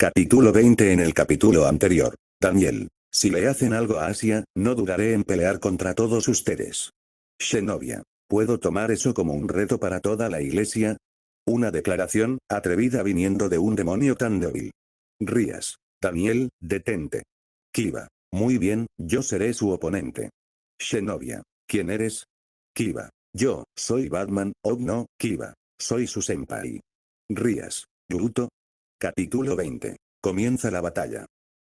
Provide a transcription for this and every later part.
Capítulo 20 En el capítulo anterior, Daniel. Si le hacen algo a Asia, no dudaré en pelear contra todos ustedes. Xenobia, ¿Puedo tomar eso como un reto para toda la iglesia? Una declaración, atrevida viniendo de un demonio tan débil. Rías. Daniel, detente. Kiva. Muy bien, yo seré su oponente. Xenobia, ¿Quién eres? Kiva. Yo, soy Batman, oh no, Kiva. Soy su senpai. Rías. Yuruto. Capítulo 20. Comienza la batalla.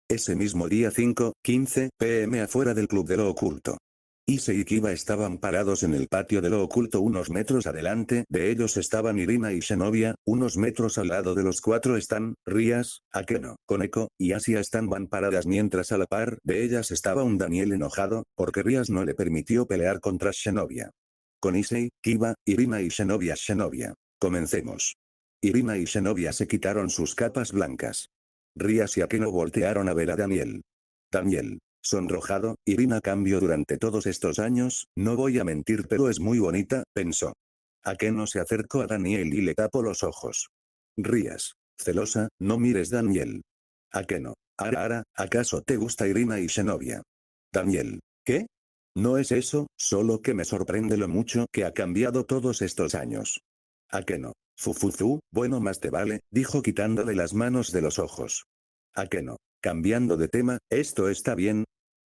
Ese mismo día 5, 15 pm afuera del Club de lo Oculto. Ise y Kiba estaban parados en el patio de lo oculto unos metros adelante, de ellos estaban Irina y Xenobia, unos metros al lado de los cuatro están, Rías, Akeno, Koneko, y Asia están van paradas mientras a la par de ellas estaba un Daniel enojado, porque Rías no le permitió pelear contra Xenobia. Con Ise, Kiba, Irina y Xenobia Xenobia. Comencemos. Irina y Xenobia se quitaron sus capas blancas. Rías y Akeno voltearon a ver a Daniel. Daniel, sonrojado, Irina cambió durante todos estos años, no voy a mentir pero es muy bonita, pensó. Akeno se acercó a Daniel y le tapó los ojos. Rías, celosa, no mires Daniel. Akeno. ara ara, ¿acaso te gusta Irina y Xenobia? Daniel, ¿qué? No es eso, solo que me sorprende lo mucho que ha cambiado todos estos años. Akeno. «Fufuzu, bueno más te vale, dijo quitándole las manos de los ojos. ¿A qué no? Cambiando de tema, ¿esto está bien?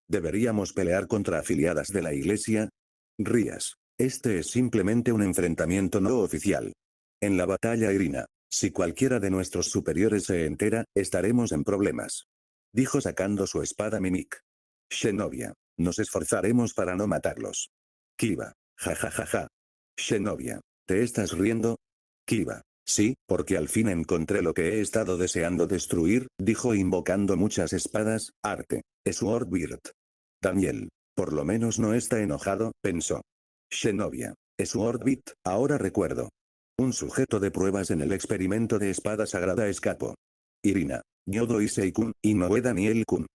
¿Deberíamos pelear contra afiliadas de la iglesia? Rías. Este es simplemente un enfrentamiento no oficial. En la batalla Irina, si cualquiera de nuestros superiores se entera, estaremos en problemas. Dijo sacando su espada Mimic. «Xenobia, Nos esforzaremos para no matarlos. Kiva. Ja ja ¿Te estás riendo? Sí, porque al fin encontré lo que he estado deseando destruir, dijo invocando muchas espadas, arte. Swordbeard. Daniel. Por lo menos no está enojado, pensó. Xenovia. Swordbeard, ahora recuerdo. Un sujeto de pruebas en el experimento de espada sagrada escapó. Irina. Yodo Issei-kun, Inoue Daniel-kun.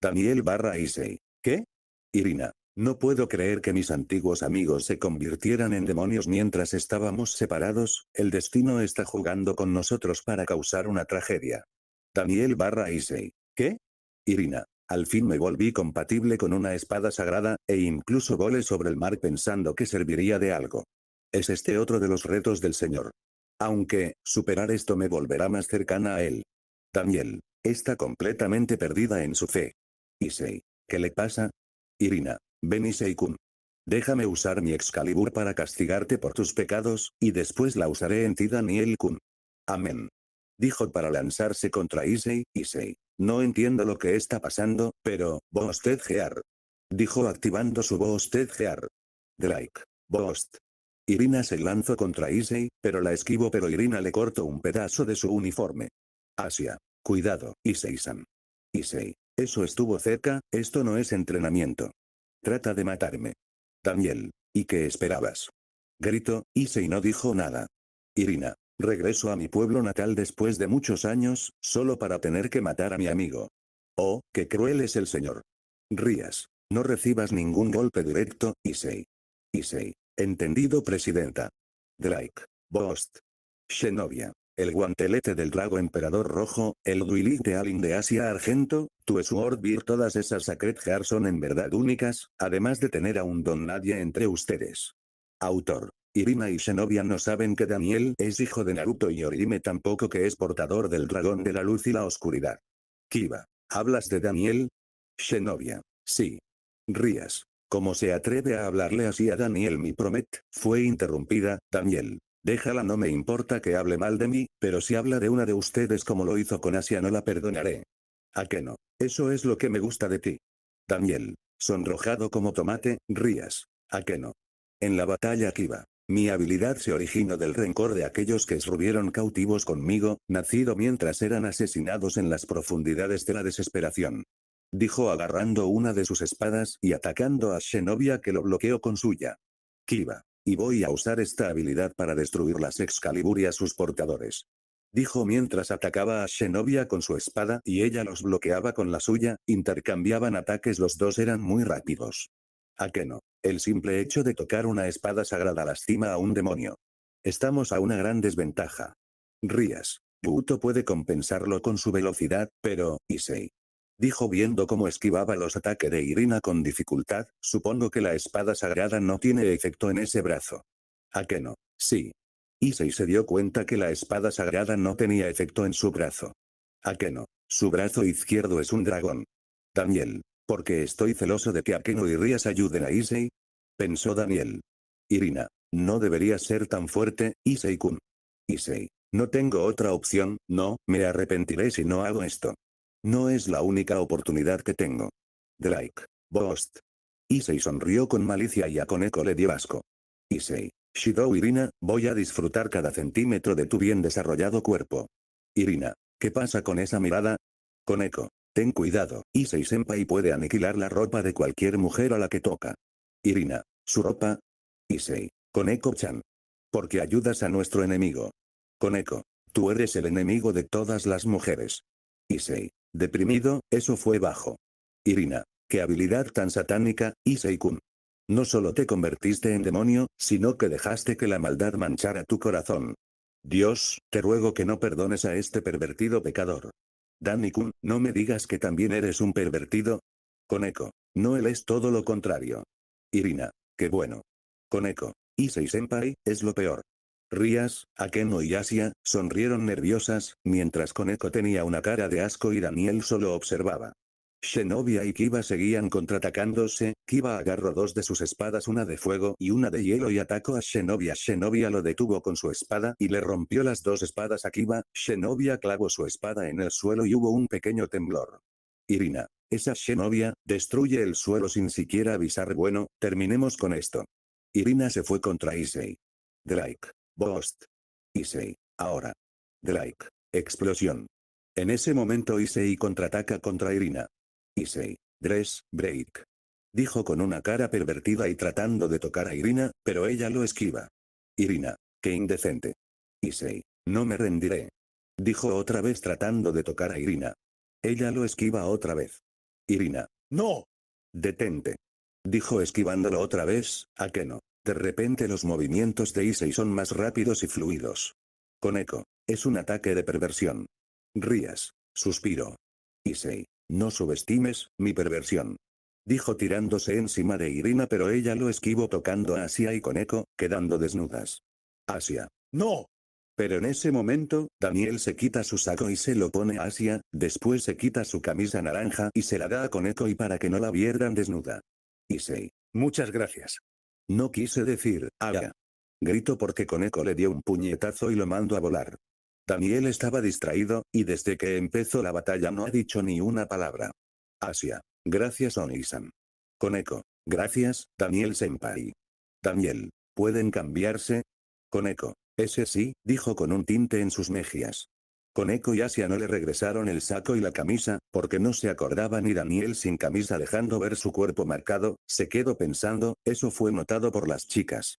Daniel barra Issei. ¿Qué? Irina. No puedo creer que mis antiguos amigos se convirtieran en demonios mientras estábamos separados, el destino está jugando con nosotros para causar una tragedia. Daniel barra Issei. ¿Qué? Irina. Al fin me volví compatible con una espada sagrada, e incluso volé sobre el mar pensando que serviría de algo. Es este otro de los retos del Señor. Aunque, superar esto me volverá más cercana a él. Daniel. Está completamente perdida en su fe. Issei. ¿Qué le pasa? Irina. Ven kun Déjame usar mi Excalibur para castigarte por tus pecados, y después la usaré en ti Daniel-kun. Amén. Dijo para lanzarse contra Issei, Issei. No entiendo lo que está pasando, pero, Boosted Gear. Dijo activando su Boosted Gear. Drake. Boost. Irina se lanzó contra Issei, pero la esquivo pero Irina le cortó un pedazo de su uniforme. Asia. Cuidado, Issei-san. Issei. Eso estuvo cerca, esto no es entrenamiento. Trata de matarme. Daniel. ¿Y qué esperabas? Grito, hice no dijo nada. Irina. Regreso a mi pueblo natal después de muchos años, solo para tener que matar a mi amigo. Oh, qué cruel es el señor. Rías. No recibas ningún golpe directo, Issei. Issei. Entendido presidenta. Drake. Bost. Xenobia. El guantelete del drago emperador rojo, el Duilig de Alin de Asia Argento, tu Sword Beer todas esas Sacred son en verdad únicas, además de tener a un don nadie entre ustedes. Autor. Irina y Xenobia no saben que Daniel es hijo de Naruto y Orihime tampoco que es portador del dragón de la luz y la oscuridad. Kiba. ¿Hablas de Daniel? Xenobia. Sí. Rías. ¿Cómo se atreve a hablarle así a Daniel mi promet? Fue interrumpida, Daniel. Déjala no me importa que hable mal de mí, pero si habla de una de ustedes como lo hizo con Asia no la perdonaré. ¿A qué no? Eso es lo que me gusta de ti. Daniel, sonrojado como tomate, rías. ¿A qué no? En la batalla Kiva. Mi habilidad se originó del rencor de aquellos que estuvieron cautivos conmigo, nacido mientras eran asesinados en las profundidades de la desesperación. Dijo agarrando una de sus espadas y atacando a Xenobia que lo bloqueó con suya. Kiva. Y voy a usar esta habilidad para destruir las Excalibur y a sus portadores. Dijo mientras atacaba a Xenobia con su espada y ella los bloqueaba con la suya, intercambiaban ataques los dos eran muy rápidos. ¿A qué no? El simple hecho de tocar una espada sagrada lastima a un demonio. Estamos a una gran desventaja. Rías. Buto puede compensarlo con su velocidad, pero, Issei dijo viendo cómo esquivaba los ataques de Irina con dificultad, supongo que la espada sagrada no tiene efecto en ese brazo. ¿A no? Sí. Issei se dio cuenta que la espada sagrada no tenía efecto en su brazo. Akeno. Su brazo izquierdo es un dragón. Daniel. Porque estoy celoso de que Akeno y Rías ayuden a Issei. Pensó Daniel. Irina. No debería ser tan fuerte, Issei-kun. Issei. No tengo otra opción, no, me arrepentiré si no hago esto. No es la única oportunidad que tengo. Drake. Bost. Issei sonrió con malicia y a Koneko le dio asco. Issei. Shidou Irina, voy a disfrutar cada centímetro de tu bien desarrollado cuerpo. Irina. ¿Qué pasa con esa mirada? Koneko. Ten cuidado, Issei Senpai puede aniquilar la ropa de cualquier mujer a la que toca. Irina. ¿Su ropa? Issei. Koneko-chan. Porque ayudas a nuestro enemigo. Koneko. Tú eres el enemigo de todas las mujeres. Isei, Deprimido, eso fue bajo. Irina. Qué habilidad tan satánica, Isei kun No solo te convertiste en demonio, sino que dejaste que la maldad manchara tu corazón. Dios, te ruego que no perdones a este pervertido pecador. Danny-kun, no me digas que también eres un pervertido. Koneko. No él es todo lo contrario. Irina. Qué bueno. Koneko. Isei senpai es lo peor. Rías, Akeno y Asia, sonrieron nerviosas, mientras Koneko tenía una cara de asco y Daniel solo observaba. Shenobia y Kiba seguían contraatacándose, Kiba agarró dos de sus espadas una de fuego y una de hielo y atacó a Xenobia. Shenobia lo detuvo con su espada y le rompió las dos espadas a Kiba, Shenobia clavó su espada en el suelo y hubo un pequeño temblor. Irina. Esa Shenobia, destruye el suelo sin siquiera avisar bueno, terminemos con esto. Irina se fue contra Issei. Drake. Ghost. Issei. Ahora. Drake. Explosión. En ese momento Issei contraataca contra Irina. Issei. Dress, break. Dijo con una cara pervertida y tratando de tocar a Irina, pero ella lo esquiva. Irina. Qué indecente. Issei. No me rendiré. Dijo otra vez tratando de tocar a Irina. Ella lo esquiva otra vez. Irina. No. Detente. Dijo esquivándolo otra vez, ¿a qué no? De repente los movimientos de Issei son más rápidos y fluidos. Con eco. Es un ataque de perversión. Rías. Suspiro. Issei. No subestimes, mi perversión. Dijo tirándose encima de Irina pero ella lo esquivó tocando a Asia y con eco, quedando desnudas. Asia. No. Pero en ese momento, Daniel se quita su saco y se lo pone a Asia, después se quita su camisa naranja y se la da a Koneko y para que no la vieran desnuda. Issei. Muchas gracias. No quise decir, haga. Grito porque Coneco le dio un puñetazo y lo mando a volar. Daniel estaba distraído, y desde que empezó la batalla no ha dicho ni una palabra. Asia. Gracias Onisan. Coneco. Gracias, Daniel Senpai. Daniel. ¿Pueden cambiarse? Coneco. Ese sí, dijo con un tinte en sus mejillas. Con Eco y Asia no le regresaron el saco y la camisa, porque no se acordaba ni Daniel sin camisa dejando ver su cuerpo marcado, se quedó pensando, eso fue notado por las chicas.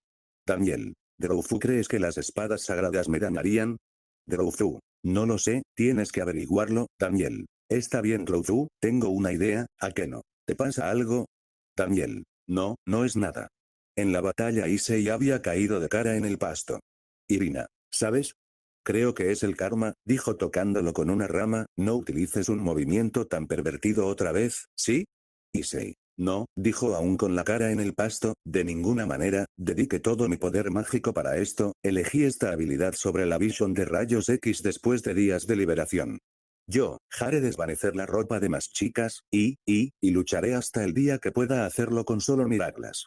Daniel. Droufu ¿crees que las espadas sagradas me dañarían? Droufu. No lo sé, tienes que averiguarlo, Daniel. Está bien Droufu, tengo una idea, ¿a qué no? ¿Te pasa algo? Daniel. No, no es nada. En la batalla y había caído de cara en el pasto. Irina. ¿Sabes? Creo que es el karma, dijo tocándolo con una rama, no utilices un movimiento tan pervertido otra vez, ¿sí? «Y Issei. No, dijo aún con la cara en el pasto, de ninguna manera, dediqué todo mi poder mágico para esto, elegí esta habilidad sobre la visión de rayos X después de días de liberación. Yo, haré desvanecer la ropa de más chicas, y, y, y lucharé hasta el día que pueda hacerlo con solo miraclas.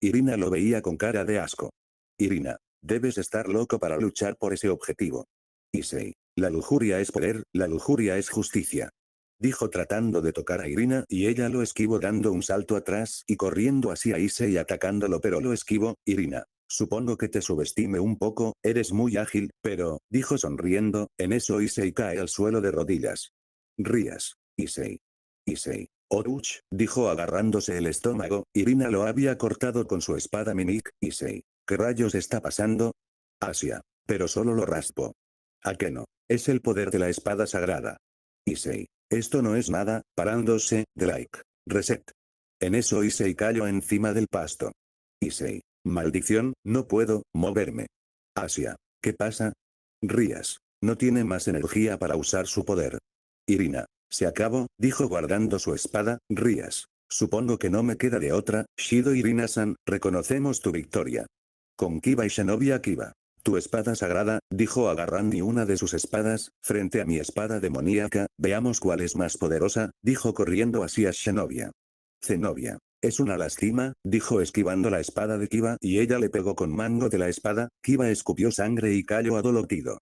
Irina lo veía con cara de asco. Irina, Debes estar loco para luchar por ese objetivo. Issei. La lujuria es poder, la lujuria es justicia. Dijo tratando de tocar a Irina y ella lo esquivó dando un salto atrás y corriendo hacia Issei atacándolo pero lo esquivo, Irina. Supongo que te subestime un poco, eres muy ágil, pero, dijo sonriendo, en eso Issei cae al suelo de rodillas. Rías. Issei. Issei. Oruch, dijo agarrándose el estómago, Irina lo había cortado con su espada Minik, Issei. ¿Qué rayos está pasando? Asia. Pero solo lo raspo. ¿A qué no? Es el poder de la espada sagrada. Isei, Esto no es nada, parándose, de like. Reset. En eso Isei cayó encima del pasto. Isei, Maldición, no puedo, moverme. Asia. ¿Qué pasa? Rías. No tiene más energía para usar su poder. Irina. Se acabó, dijo guardando su espada, Rías. Supongo que no me queda de otra, Shido Irina-san, reconocemos tu victoria. Con Kiba y Xenobia Kiva. Tu espada sagrada, dijo agarrando una de sus espadas, frente a mi espada demoníaca, veamos cuál es más poderosa, dijo corriendo hacia Xenobia. Zenobia. Es una lástima, dijo esquivando la espada de Kiva, y ella le pegó con mango de la espada, Kiva escupió sangre y cayó adolorido.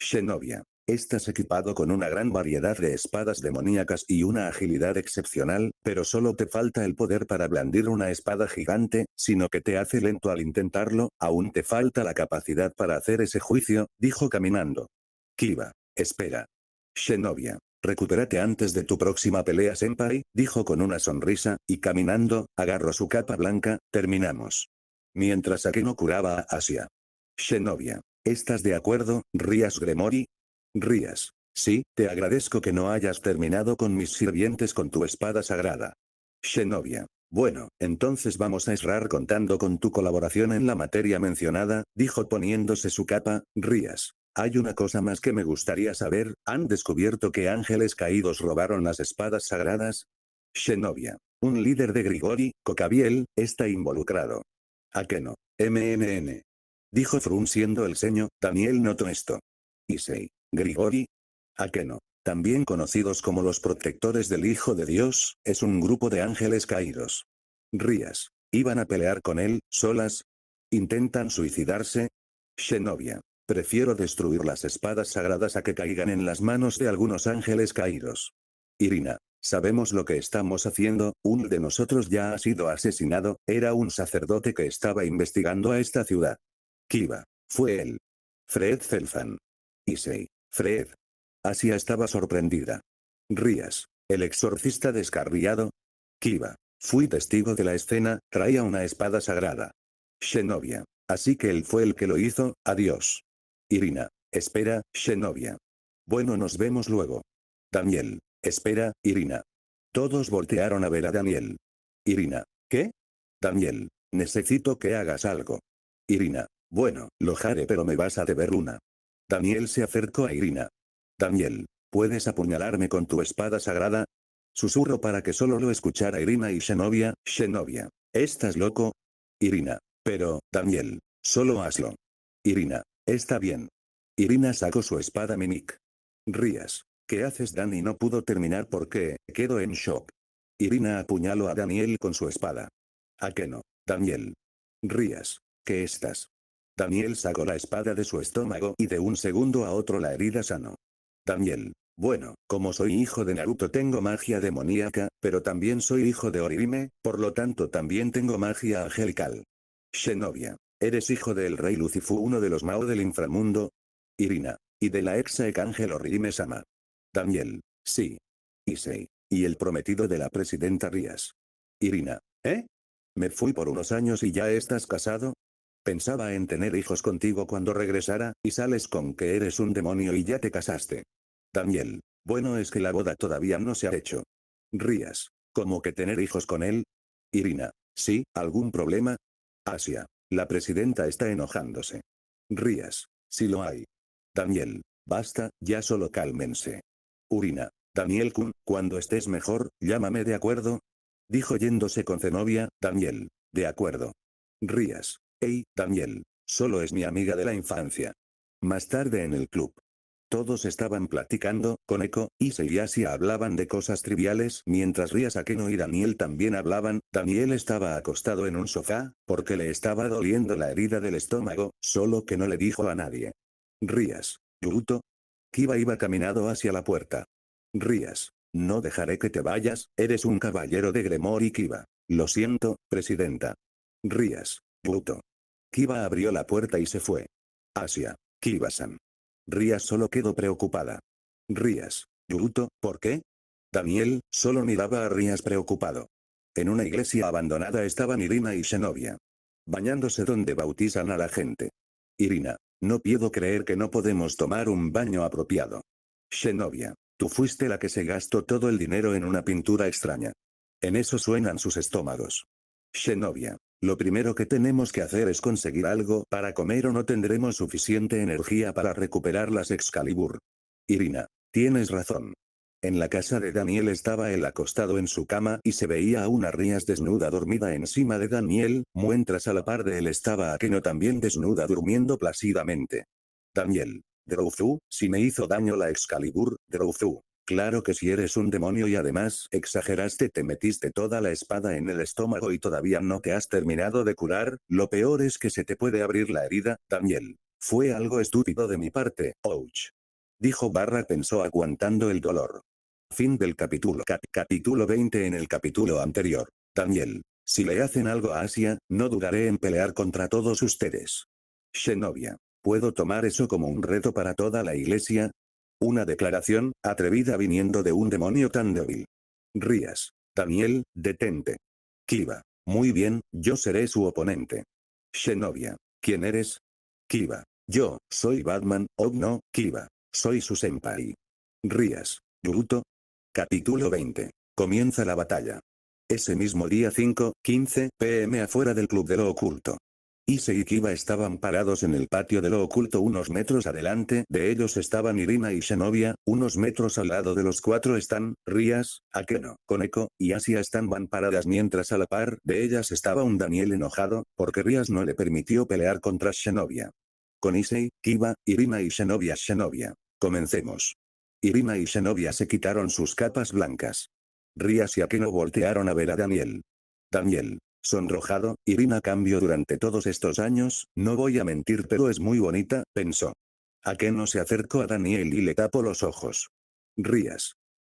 Xenobia. Estás equipado con una gran variedad de espadas demoníacas y una agilidad excepcional, pero solo te falta el poder para blandir una espada gigante, sino que te hace lento al intentarlo, aún te falta la capacidad para hacer ese juicio, dijo caminando. Kiba. Espera. Xenobia. Recupérate antes de tu próxima pelea, Senpai, dijo con una sonrisa, y caminando, agarró su capa blanca, terminamos. Mientras Akeno curaba a Asia. Xenobia. ¿Estás de acuerdo, Rías Gremori? Rías. Sí, te agradezco que no hayas terminado con mis sirvientes con tu espada sagrada. Xenobia. Bueno, entonces vamos a esrar contando con tu colaboración en la materia mencionada, dijo poniéndose su capa, Rías. Hay una cosa más que me gustaría saber, ¿han descubierto que ángeles caídos robaron las espadas sagradas? Xenobia. Un líder de Grigori, Cocabiel, está involucrado. ¿A qué no? MNN. Dijo siendo el ceño, Daniel notó esto. Issei. Grigori. no? también conocidos como los protectores del Hijo de Dios, es un grupo de ángeles caídos. Rías. Iban a pelear con él, solas. Intentan suicidarse. Xenobia. Prefiero destruir las espadas sagradas a que caigan en las manos de algunos ángeles caídos. Irina. Sabemos lo que estamos haciendo, uno de nosotros ya ha sido asesinado, era un sacerdote que estaba investigando a esta ciudad. Kiva. Fue él. Fred Zelfan. Issei. Fred. Asia estaba sorprendida. Rías, el exorcista descarriado. Kiva. Fui testigo de la escena, traía una espada sagrada. Xenobia. Así que él fue el que lo hizo, adiós. Irina. Espera, Xenobia. Bueno, nos vemos luego. Daniel. Espera, Irina. Todos voltearon a ver a Daniel. Irina. ¿Qué? Daniel. Necesito que hagas algo. Irina. Bueno, lo haré pero me vas a deber una. Daniel se acercó a Irina. Daniel, ¿puedes apuñalarme con tu espada sagrada? Susurro para que solo lo escuchara Irina y Xenobia. Xenobia, ¿Estás loco? Irina. Pero, Daniel, solo hazlo. Irina. Está bien. Irina sacó su espada Mimic. Rías. ¿Qué haces Dani? No pudo terminar porque, quedó en shock. Irina apuñaló a Daniel con su espada. ¿A qué no, Daniel? Rías. ¿Qué estás? Daniel sacó la espada de su estómago y de un segundo a otro la herida sano. Daniel. Bueno, como soy hijo de Naruto tengo magia demoníaca, pero también soy hijo de Orihime, por lo tanto también tengo magia angelical. Xenobia. ¿Eres hijo del rey Lucifu uno de los Mao del inframundo? Irina. Y de la ex ecángel Orihime Sama. Daniel. Sí. Issei. Y el prometido de la presidenta Rías. Irina. ¿Eh? Me fui por unos años y ya estás casado, Pensaba en tener hijos contigo cuando regresara, y sales con que eres un demonio y ya te casaste. Daniel. Bueno es que la boda todavía no se ha hecho. Rías. ¿Cómo que tener hijos con él? Irina. ¿Sí? ¿Algún problema? Asia. La presidenta está enojándose. Rías. Si lo hay. Daniel. Basta, ya solo cálmense. Urina. Daniel Kun, cuando estés mejor, llámame de acuerdo. Dijo yéndose con Zenobia, Daniel. De acuerdo. Rías. Hey, Daniel. Solo es mi amiga de la infancia. Más tarde en el club. Todos estaban platicando, con Eco, y y Asia hablaban de cosas triviales, mientras Rías, Akeno y Daniel también hablaban, Daniel estaba acostado en un sofá, porque le estaba doliendo la herida del estómago, solo que no le dijo a nadie. Rías. Yuto. Kiba iba caminando hacia la puerta. Rías. No dejaré que te vayas, eres un caballero de Gremor y Kiba. Lo siento, presidenta. Rías. Yuto. Kiba abrió la puerta y se fue. Asia. kiba Rías solo quedó preocupada. Rías. Yuto, ¿por qué? Daniel, solo miraba a Rías preocupado. En una iglesia abandonada estaban Irina y Xenobia. Bañándose donde bautizan a la gente. Irina. No puedo creer que no podemos tomar un baño apropiado. Xenobia. Tú fuiste la que se gastó todo el dinero en una pintura extraña. En eso suenan sus estómagos. Xenobia. Lo primero que tenemos que hacer es conseguir algo para comer o no tendremos suficiente energía para recuperar las Excalibur. Irina. Tienes razón. En la casa de Daniel estaba él acostado en su cama y se veía a una Rías desnuda dormida encima de Daniel, mientras a la par de él estaba Akeno también desnuda durmiendo plácidamente. Daniel. Drouzu, si me hizo daño la Excalibur, Drouzu. Claro que si eres un demonio y además exageraste te metiste toda la espada en el estómago y todavía no te has terminado de curar, lo peor es que se te puede abrir la herida, Daniel. Fue algo estúpido de mi parte, ouch. Dijo Barra pensó aguantando el dolor. Fin del capítulo. capítulo 20 En el capítulo anterior, Daniel. Si le hacen algo a Asia, no dudaré en pelear contra todos ustedes. Xenobia. Puedo tomar eso como un reto para toda la iglesia, una declaración, atrevida viniendo de un demonio tan débil. Rías. Daniel, detente. Kiba. Muy bien, yo seré su oponente. Xenobia. ¿Quién eres? Kiba. Yo, soy Batman, oh no, Kiba. Soy su senpai. Rías. ¿Yuruto? Capítulo 20. Comienza la batalla. Ese mismo día 5, 15 pm afuera del Club de lo Oculto. Ise y Kiba estaban parados en el patio de lo oculto unos metros adelante, de ellos estaban Irina y Xenobia, unos metros al lado de los cuatro están, Rías, Akeno, Koneko, y Asia van paradas mientras a la par de ellas estaba un Daniel enojado, porque Rías no le permitió pelear contra Xenobia. Con Isei, Kiba, Irina y Xenobia Xenobia. Comencemos. Irina y Xenobia se quitaron sus capas blancas. Rías y Akeno voltearon a ver a Daniel. Daniel, Sonrojado, Irina cambió durante todos estos años, no voy a mentir pero es muy bonita, pensó. ¿A qué no se acercó a Daniel y le tapó los ojos? Rías.